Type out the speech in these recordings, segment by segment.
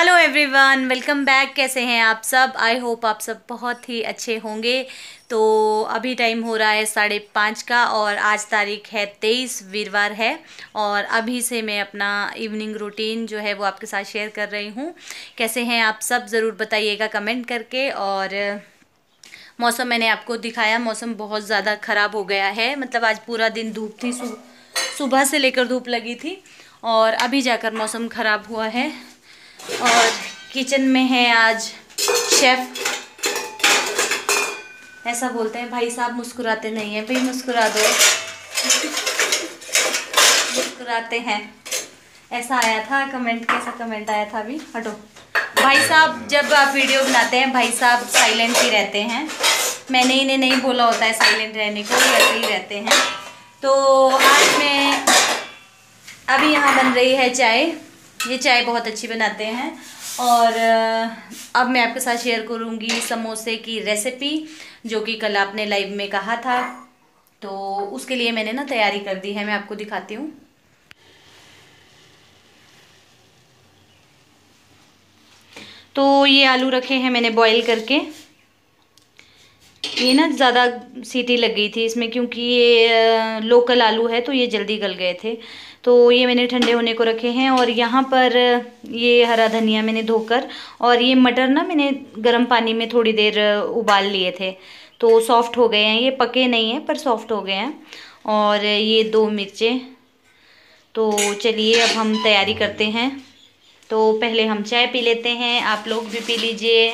Hello everyone welcome back कैसे हैं आप सब आई होप आप सब बहुत ही अच्छे होंगे तो अभी टाइम हो रहा है साढ़े पाँच का और आज तारीख है तेईस वीरवार है और अभी से मैं अपना इवनिंग रूटीन जो है वो आपके साथ शेयर कर रही हूँ कैसे हैं आप सब ज़रूर बताइएगा कमेंट करके और मौसम मैंने आपको दिखाया मौसम बहुत ज़्यादा ख़राब हो गया है मतलब आज पूरा दिन धूप थी सुबह से लेकर धूप लगी थी और अभी जाकर मौसम ख़राब हुआ है और किचन में है आज शेफ ऐसा बोलते हैं भाई साहब मुस्कुराते नहीं है भाई मुस्कुरा दो मुस्कुराते हैं ऐसा आया था कमेंट कैसा कमेंट आया था अभी हटो भाई साहब जब आप वीडियो बनाते हैं भाई साहब साइलेंट ही रहते हैं मैंने इन्हें नहीं बोला होता है साइलेंट रहने को ऐसे ही रहते हैं तो आज मैं अभी यहाँ बन रही है चाय ये चाय बहुत अच्छी बनाते हैं और अब मैं आपके साथ शेयर करूँगी समोसे की रेसिपी जो कि कल आपने लाइव में कहा था तो उसके लिए मैंने ना तैयारी कर दी है मैं आपको दिखाती हूँ तो ये आलू रखे हैं मैंने बॉईल करके ये ना ज़्यादा सीटी लग गई थी इसमें क्योंकि ये लोकल आलू है तो ये जल्दी गल गए थे तो ये मैंने ठंडे होने को रखे हैं और यहाँ पर ये हरा धनिया मैंने धोकर और ये मटर ना मैंने गर्म पानी में थोड़ी देर उबाल लिए थे तो सॉफ्ट हो गए हैं ये पके नहीं हैं पर सॉफ्ट हो गए हैं और ये दो मिर्चें तो चलिए अब हम तैयारी करते हैं तो पहले हम चाय पी लेते हैं आप लोग भी पी लीजिए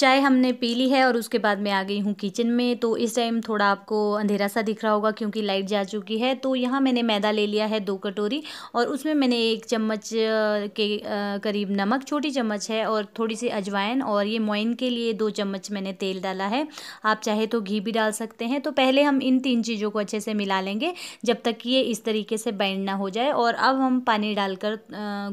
चाय हमने पी ली है और उसके बाद मैं आ गई हूँ किचन में तो इस टाइम थोड़ा आपको अंधेरा सा दिख रहा होगा क्योंकि लाइट जा चुकी है तो यहाँ मैंने मैदा ले लिया है दो कटोरी और उसमें मैंने एक चम्मच के करीब नमक छोटी चम्मच है और थोड़ी सी अजवाइन और ये मोइन के लिए दो चम्मच मैंने तेल डाला है आप चाहे तो घी भी डाल सकते हैं तो पहले हम इन तीन चीज़ों को अच्छे से मिला लेंगे जब तक कि ये इस तरीके से बैंड ना हो जाए और अब हम पानी डालकर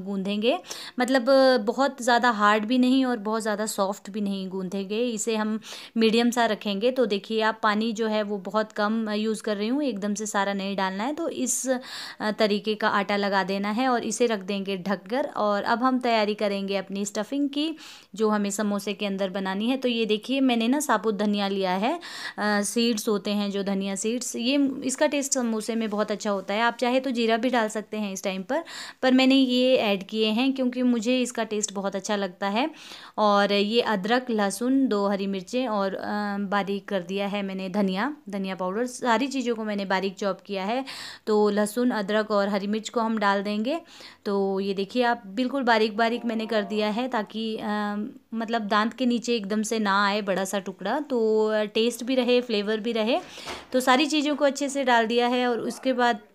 गूँधेंगे मतलब बहुत ज़्यादा हार्ड भी नहीं और बहुत ज़्यादा सॉफ्ट भी नहीं गूंथेंगे इसे हम मीडियम सा रखेंगे तो देखिए आप पानी जो है वो बहुत कम यूज़ कर रही हूँ एकदम से सारा नहीं डालना है तो इस तरीके का आटा लगा देना है और इसे रख देंगे ढक कर और अब हम तैयारी करेंगे अपनी स्टफिंग की जो हमें समोसे के अंदर बनानी है तो ये देखिए मैंने ना साबुत धनिया लिया है सीड्स होते हैं जो धनिया सीड्स ये इसका टेस्ट समोसे में बहुत अच्छा होता है आप चाहे तो जीरा भी डाल सकते हैं इस टाइम पर पर मैंने ये ऐड किए हैं क्योंकि मुझे इसका टेस्ट बहुत अच्छा लगता है और ये अदरक लहसुन लहसुन दो हरी मिर्चें और बारीक कर दिया है मैंने धनिया धनिया पाउडर सारी चीज़ों को मैंने बारीक चॉप किया है तो लहसुन अदरक और हरी मिर्च को हम डाल देंगे तो ये देखिए आप बिल्कुल बारीक बारीक मैंने कर दिया है ताकि आ, मतलब दांत के नीचे एकदम से ना आए बड़ा सा टुकड़ा तो टेस्ट भी रहे फ्लेवर भी रहे तो सारी चीज़ों को अच्छे से डाल दिया है और उसके बाद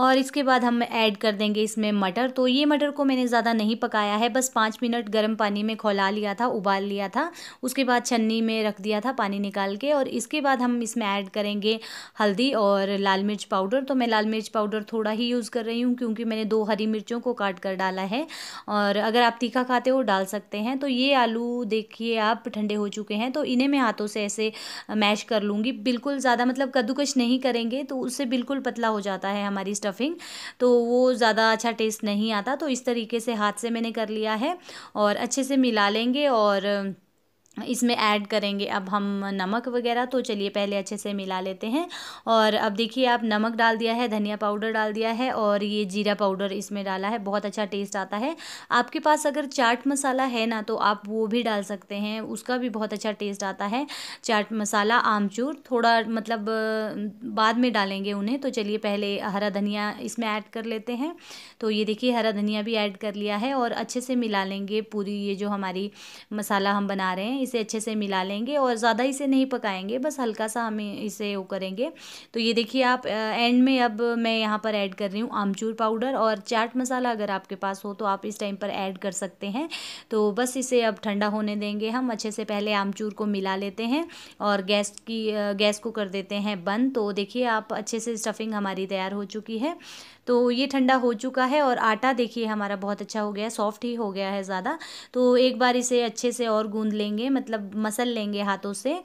और इसके बाद हम ऐड कर देंगे इसमें मटर तो ये मटर को मैंने ज़्यादा नहीं पकाया है बस पाँच मिनट गर्म पानी में खौला लिया था उबाल लिया था उसके बाद छन्नी में रख दिया था पानी निकाल के और इसके बाद हम इसमें ऐड करेंगे हल्दी और लाल मिर्च पाउडर तो मैं लाल मिर्च पाउडर थोड़ा ही यूज़ कर रही हूँ क्योंकि मैंने दो हरी मिर्चों को काट कर डाला है और अगर आप तीखा खाते हो डाल सकते हैं तो ये आलू देखिए आप ठंडे हो चुके हैं तो इन्हें मैं हाथों से ऐसे मैश कर लूँगी बिल्कुल ज़्यादा मतलब कद्दूकश नहीं करेंगे तो उससे बिल्कुल पतला हो जाता है हमारी स्टफिंग तो वो ज़्यादा अच्छा टेस्ट नहीं आता तो इस तरीके से हाथ से मैंने कर लिया है और अच्छे से मिला लेंगे और इसमें ऐड करेंगे अब हम नमक वगैरह तो चलिए पहले अच्छे से मिला लेते हैं और अब देखिए आप नमक डाल दिया है धनिया पाउडर डाल दिया है और ये जीरा पाउडर इसमें डाला है बहुत अच्छा टेस्ट आता है आपके पास अगर चाट मसाला है ना तो आप वो भी डाल सकते हैं उसका भी बहुत अच्छा टेस्ट आता है चाट मसाला आमचूर थोड़ा मतलब बाद में डालेंगे उन्हें तो चलिए पहले हरा धनिया इसमें ऐड कर लेते हैं तो ये देखिए हरा धनिया भी ऐड कर लिया है और अच्छे से मिला लेंगे पूरी ये जो हमारी मसाला हम बना रहे हैं इसे अच्छे से मिला लेंगे और ज़्यादा इसे नहीं पकाएंगे बस हल्का सा हम इसे वो करेंगे तो ये देखिए आप एंड में अब मैं यहाँ पर ऐड कर रही हूँ आमचूर पाउडर और चाट मसाला अगर आपके पास हो तो आप इस टाइम पर ऐड कर सकते हैं तो बस इसे अब ठंडा होने देंगे हम अच्छे से पहले आमचूर को मिला लेते हैं और गैस की गैस को कर देते हैं बंद तो देखिए आप अच्छे से स्टफिंग हमारी तैयार हो चुकी है तो ये ठंडा हो चुका है और आटा देखिए हमारा बहुत अच्छा हो गया सॉफ्ट ही हो गया है ज़्यादा तो एक बार इसे अच्छे से और गूंद लेंगे मतलब मसल लेंगे हाथों से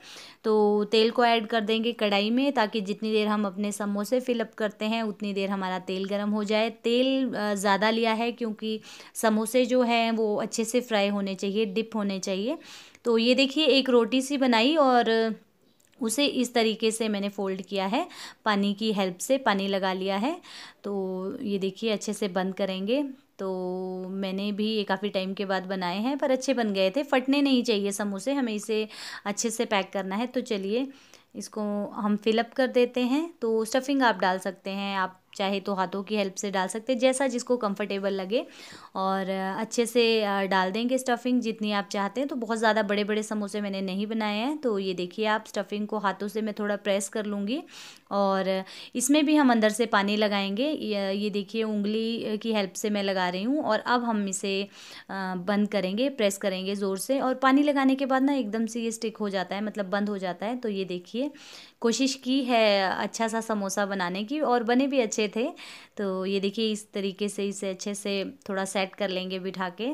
तो तेल को ऐड कर देंगे कढ़ाई में ताकि जितनी देर हम अपने समोसे फिलअप करते हैं उतनी देर हमारा तेल गर्म हो जाए तेल ज़्यादा लिया है क्योंकि समोसे जो हैं वो अच्छे से फ्राई होने चाहिए डिप होने चाहिए तो ये देखिए एक रोटी सी बनाई और उसे इस तरीके से मैंने फ़ोल्ड किया है पानी की हेल्प से पानी लगा लिया है तो ये देखिए अच्छे से बंद करेंगे तो मैंने भी ये काफ़ी टाइम के बाद बनाए हैं पर अच्छे बन गए थे फटने नहीं चाहिए समोसे हमें इसे अच्छे से पैक करना है तो चलिए इसको हम फिलअप कर देते हैं तो स्टफिंग आप डाल सकते हैं आप चाहे तो हाथों की हेल्प से डाल सकते हैं जैसा जिसको कंफर्टेबल लगे और अच्छे से डाल देंगे स्टफ़िंग जितनी आप चाहते हैं तो बहुत ज़्यादा बड़े बड़े समोसे मैंने नहीं बनाए हैं तो ये देखिए आप स्टफ़िंग को हाथों से मैं थोड़ा प्रेस कर लूँगी और इसमें भी हम अंदर से पानी लगाएंगे ये देखिए उंगली की हेल्प से मैं लगा रही हूँ और अब हम इसे बंद करेंगे प्रेस करेंगे ज़ोर से और पानी लगाने के बाद ना एकदम से ये स्टिक हो जाता है मतलब बंद हो जाता है तो ये देखिए कोशिश की है अच्छा सा समोसा बनाने की और बने भी अच्छे थे तो ये देखिए इस तरीके से इसे अच्छे से थोड़ा सेट कर लेंगे बिठा के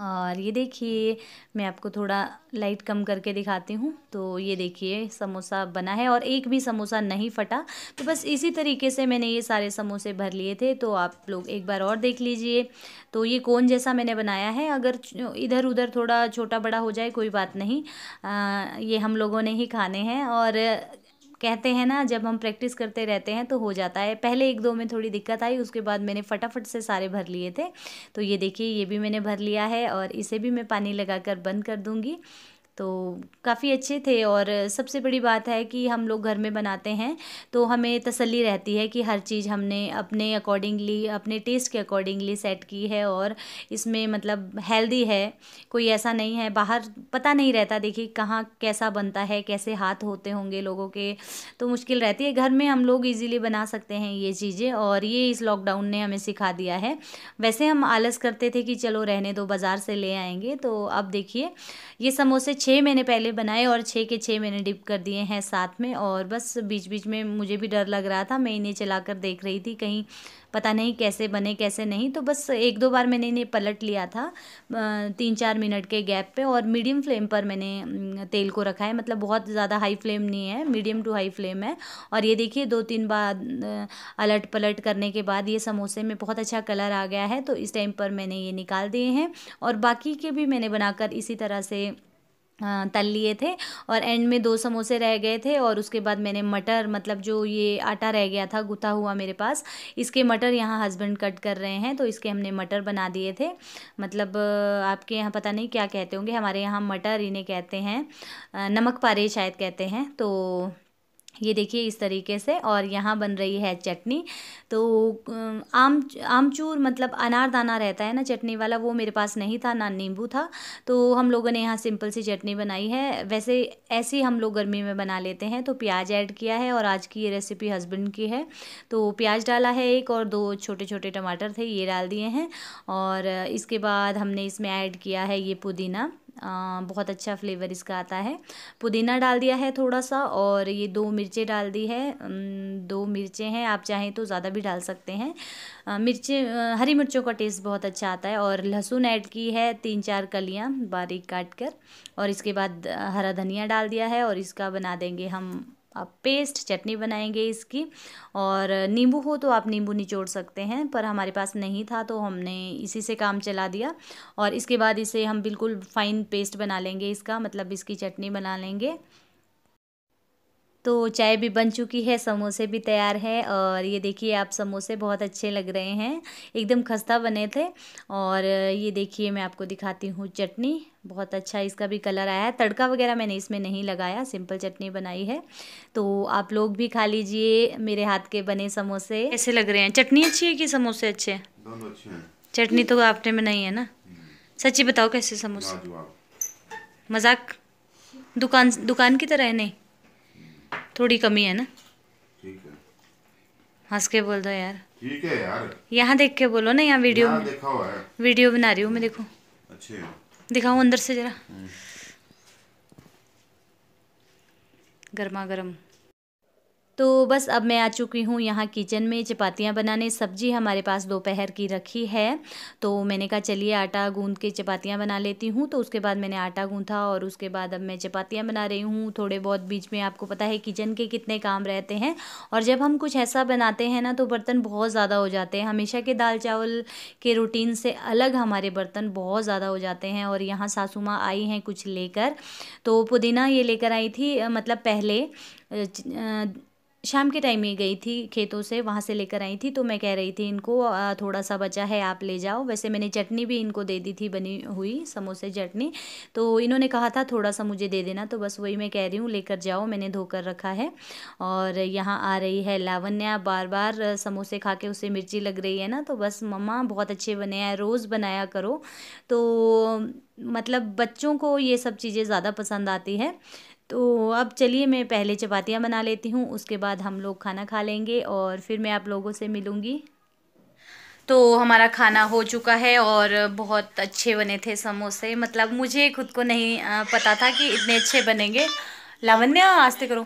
और ये देखिए मैं आपको थोड़ा लाइट कम करके दिखाती हूँ तो ये देखिए समोसा बना है और एक भी समोसा नहीं फटा तो बस इसी तरीके से मैंने ये सारे समोसे भर लिए थे तो आप लोग एक बार और देख लीजिए तो ये कोन जैसा मैंने बनाया है अगर इधर उधर थोड़ा छोटा बड़ा हो जाए कोई बात नहीं आ, ये हम लोगों ने ही खाने हैं और कहते हैं ना जब हम प्रैक्टिस करते रहते हैं तो हो जाता है पहले एक दो में थोड़ी दिक्कत आई उसके बाद मैंने फटाफट से सारे भर लिए थे तो ये देखिए ये भी मैंने भर लिया है और इसे भी मैं पानी कर बंद कर दूँगी तो काफ़ी अच्छे थे और सबसे बड़ी बात है कि हम लोग घर में बनाते हैं तो हमें तसल्ली रहती है कि हर चीज़ हमने अपने अकॉर्डिंगली अपने टेस्ट के अकॉर्डिंगली सेट की है और इसमें मतलब हेल्दी है कोई ऐसा नहीं है बाहर पता नहीं रहता देखिए कहाँ कैसा बनता है कैसे हाथ होते होंगे लोगों के तो मुश्किल रहती है घर में हम लोग ईजीली बना सकते हैं ये चीज़ें और ये इस लॉकडाउन ने हमें सिखा दिया है वैसे हम आलस करते थे कि चलो रहने दो बाज़ार से ले आएंगे तो अब देखिए ये समोसे छः मैंने पहले बनाए और छः के छः मैंने डिप कर दिए हैं साथ में और बस बीच बीच में मुझे भी डर लग रहा था मैं इन्हें चला कर देख रही थी कहीं पता नहीं कैसे बने कैसे नहीं तो बस एक दो बार मैंने इन्हें पलट लिया था तीन चार मिनट के गैप पे और मीडियम फ्लेम पर मैंने तेल को रखा है मतलब बहुत ज़्यादा हाई फ्लेम नहीं है मीडियम टू हाई फ्लेम है और ये देखिए दो तीन बार अलट पलट करने के बाद ये समोसे में बहुत अच्छा कलर आ गया है तो इस टाइम पर मैंने ये निकाल दिए हैं और बाकी के भी मैंने बनाकर इसी तरह से तल लिए थे और एंड में दो समोसे रह गए थे और उसके बाद मैंने मटर मतलब जो ये आटा रह गया था गुथा हुआ मेरे पास इसके मटर यहाँ हस्बैंड कट कर रहे हैं तो इसके हमने मटर बना दिए थे मतलब आपके यहाँ पता नहीं क्या कहते होंगे हमारे यहाँ मटर इन्हें कहते हैं नमक पारे शायद कहते हैं तो ये देखिए इस तरीके से और यहाँ बन रही है चटनी तो आम आमचूर मतलब अनारदाना रहता है ना चटनी वाला वो मेरे पास नहीं था ना नींबू था तो हम लोगों ने यहाँ सिंपल सी चटनी बनाई है वैसे ऐसी हम लोग गर्मी में बना लेते हैं तो प्याज ऐड किया है और आज की ये रेसिपी हस्बैंड की है तो प्याज डाला है एक और दो छोटे छोटे टमाटर थे ये डाल दिए हैं और इसके बाद हमने इसमें ऐड किया है ये पुदीना बहुत अच्छा फ्लेवर इसका आता है पुदीना डाल दिया है थोड़ा सा और ये दो मिर्चें डाल दी है दो मिर्चें हैं आप चाहें तो ज़्यादा भी डाल सकते हैं मिर्चें हरी मिर्चों का टेस्ट बहुत अच्छा आता है और लहसुन ऐड की है तीन चार कलियाँ बारीक काट कर और इसके बाद हरा धनिया डाल दिया है और इसका बना देंगे हम आप पेस्ट चटनी बनाएंगे इसकी और नींबू हो तो आप नींबू निचोड़ सकते हैं पर हमारे पास नहीं था तो हमने इसी से काम चला दिया और इसके बाद इसे हम बिल्कुल फ़ाइन पेस्ट बना लेंगे इसका मतलब इसकी चटनी बना लेंगे तो चाय भी बन चुकी है समोसे भी तैयार है और ये देखिए आप समोसे बहुत अच्छे लग रहे हैं एकदम खस्ता बने थे और ये देखिए मैं आपको दिखाती हूँ चटनी बहुत अच्छा इसका भी कलर आया है तड़का वगैरह मैंने इसमें नहीं लगाया सिंपल चटनी बनाई है तो आप लोग भी खा लीजिए मेरे हाथ के बने समोसे ऐसे लग रहे हैं चटनी अच्छी है कि समोसे अच्छे हैं चटनी तो आपने बनाई है ना सच्ची बताओ कैसे समोसे मजाक दुकान दुकान की तरह है नहीं थोड़ी कमी है ना ठीक है हंस के बोल दो यार ठीक है यार यहाँ देख के बोलो ना यहाँ वीडियो यहां देखा हुआ है वीडियो बना रही हूँ मैं देखो अच्छे दिखाऊँ अंदर से जरा हम्म। गर्मा गर्म तो बस अब मैं आ चुकी हूँ यहाँ किचन में चपातियाँ बनाने सब्जी हमारे पास दोपहर की रखी है तो मैंने कहा चलिए आटा गूंद के चपातियाँ बना लेती हूँ तो उसके बाद मैंने आटा गूंथा और उसके बाद अब मैं चपातियाँ बना रही हूँ थोड़े बहुत बीच में आपको पता है किचन के कितने काम रहते हैं और जब हम कुछ ऐसा बनाते हैं ना तो बर्तन बहुत ज़्यादा हो जाते हैं हमेशा के दाल चावल के रूटीन से अलग हमारे बर्तन बहुत ज़्यादा हो जाते हैं और यहाँ सासू माँ आई हैं कुछ लेकर तो पुदीना ये लेकर आई थी मतलब पहले शाम के टाइम ही गई थी खेतों से वहाँ से लेकर आई थी तो मैं कह रही थी इनको थोड़ा सा बचा है आप ले जाओ वैसे मैंने चटनी भी इनको दे दी थी बनी हुई समोसे चटनी तो इन्होंने कहा था थोड़ा सा मुझे दे देना तो बस वही मैं कह रही हूँ लेकर जाओ मैंने धोकर रखा है और यहाँ आ रही है लावण्या बार बार समोसे खा के उसे मिर्ची लग रही है ना तो बस मम्मा बहुत अच्छे बने हैं रोज़ बनाया करो तो मतलब बच्चों को ये सब चीज़ें ज़्यादा पसंद आती है तो अब चलिए मैं पहले चपातियाँ बना लेती हूँ उसके बाद हम लोग खाना खा लेंगे और फिर मैं आप लोगों से मिलूँगी तो हमारा खाना हो चुका है और बहुत अच्छे बने थे समोसे मतलब मुझे खुद को नहीं पता था कि इतने अच्छे बनेंगे लावण्या आस्ते करो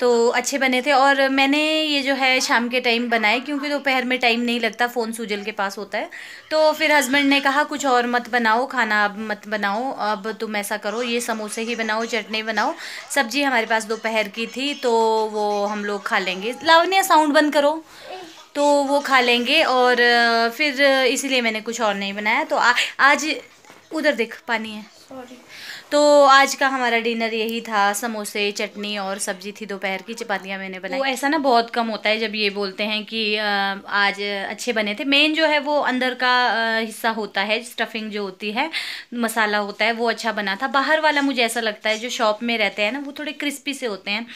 तो अच्छे बने थे और मैंने ये जो है शाम के टाइम बनाए क्योंकि दोपहर में टाइम नहीं लगता फ़ोन सूजल के पास होता है तो फिर हस्बैंड ने कहा कुछ और मत बनाओ खाना अब मत बनाओ अब तुम ऐसा करो ये समोसे ही बनाओ चटनी बनाओ सब्जी हमारे पास दोपहर की थी तो वो हम लोग खा लेंगे लावण्या साउंड बंद करो तो वो खा लेंगे और फिर इसीलिए मैंने कुछ और नहीं बनाया तो आ, आज उधर देख पानी है सॉरी तो आज का हमारा डिनर यही था समोसे चटनी और सब्जी थी दोपहर की चपातियाँ मैंने बनाई वो तो ऐसा ना बहुत कम होता है जब ये बोलते हैं कि आज अच्छे बने थे मेन जो है वो अंदर का हिस्सा होता है स्टफिंग जो होती है मसाला होता है वो अच्छा बना था बाहर वाला मुझे ऐसा लगता है जो शॉप में रहते हैं ना वो थोड़े क्रिस्पी से होते हैं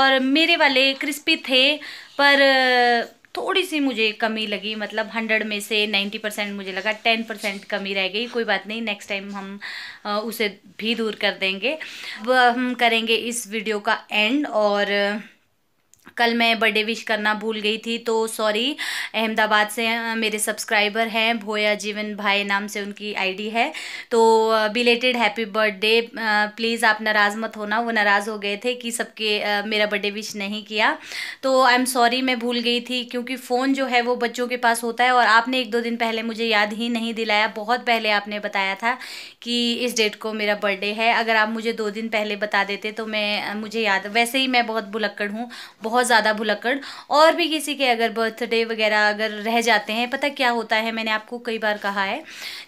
और मेरे वाले क्रिस्पी थे पर थोड़ी सी मुझे कमी लगी मतलब हंड्रेड में से नाइन्टी परसेंट मुझे लगा टेन परसेंट कमी रह गई कोई बात नहीं नेक्स्ट टाइम हम उसे भी दूर कर देंगे अब हम करेंगे इस वीडियो का एंड और कल मैं बर्थडे विश करना भूल गई थी तो सॉरी अहमदाबाद से मेरे सब्सक्राइबर हैं भोया जीवन भाई नाम से उनकी आईडी है तो बिलेटेड हैप्पी बर्थडे प्लीज़ आप नाराज़ मत होना वो नाराज़ हो गए थे कि सबके मेरा बर्थडे विश नहीं किया तो आई एम सॉरी मैं भूल गई थी क्योंकि फ़ोन जो है वो बच्चों के पास होता है और आपने एक दो दिन पहले मुझे याद ही नहीं दिलाया बहुत पहले आपने बताया था कि इस डेट को मेरा बर्थडे है अगर आप मुझे दो दिन पहले बता देते तो मैं मुझे याद वैसे ही मैं बहुत बुलक्कड़ हूँ बहुत बहुत ज़्यादा भुलक्कड़ और भी किसी के अगर बर्थडे वगैरह अगर रह जाते हैं पता क्या होता है मैंने आपको कई बार कहा है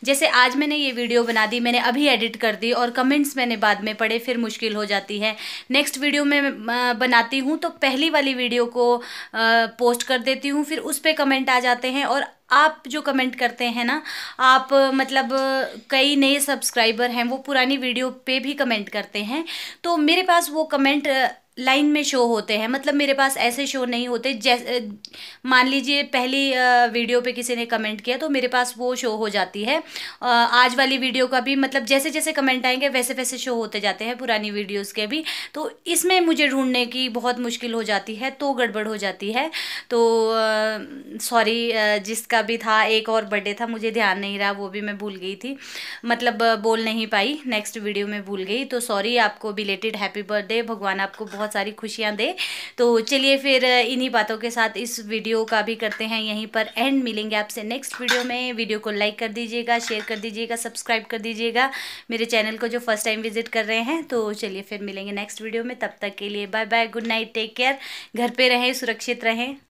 जैसे आज मैंने ये वीडियो बना दी मैंने अभी एडिट कर दी और कमेंट्स मैंने बाद में पढ़े फिर मुश्किल हो जाती है नेक्स्ट वीडियो में बनाती हूँ तो पहली वाली वीडियो को पोस्ट कर देती हूँ फिर उस पर कमेंट आ जाते हैं और आप जो कमेंट करते हैं ना आप मतलब कई नए सब्सक्राइबर हैं वो पुरानी वीडियो पे भी कमेंट करते हैं तो मेरे पास वो कमेंट लाइन में शो होते हैं मतलब मेरे पास ऐसे शो नहीं होते जैसे मान लीजिए पहली वीडियो पे किसी ने कमेंट किया तो मेरे पास वो शो हो जाती है आज वाली वीडियो का भी मतलब जैसे जैसे कमेंट आएंगे वैसे वैसे शो होते जाते हैं पुरानी वीडियोस के भी तो इसमें मुझे ढूंढने की बहुत मुश्किल हो जाती है तो गड़बड़ हो जाती है तो सॉरी जिसका भी था एक और बर्थडे था मुझे ध्यान नहीं रहा वो भी मैं भूल गई थी मतलब बोल नहीं पाई नेक्स्ट वीडियो में भूल गई तो सॉरी आपको बिलेटेड हैप्पी बर्थडे भगवान आपको बहुत सारी खुशियाँ दे तो चलिए फिर इन्हीं बातों के साथ इस वीडियो का भी करते हैं यहीं पर एंड मिलेंगे आपसे नेक्स्ट वीडियो में वीडियो को लाइक कर दीजिएगा शेयर कर दीजिएगा सब्सक्राइब कर दीजिएगा मेरे चैनल को जो फर्स्ट टाइम विजिट कर रहे हैं तो चलिए फिर मिलेंगे नेक्स्ट वीडियो में तब तक के लिए bye bye good night take care घर पे रहें सुरक्षित रहें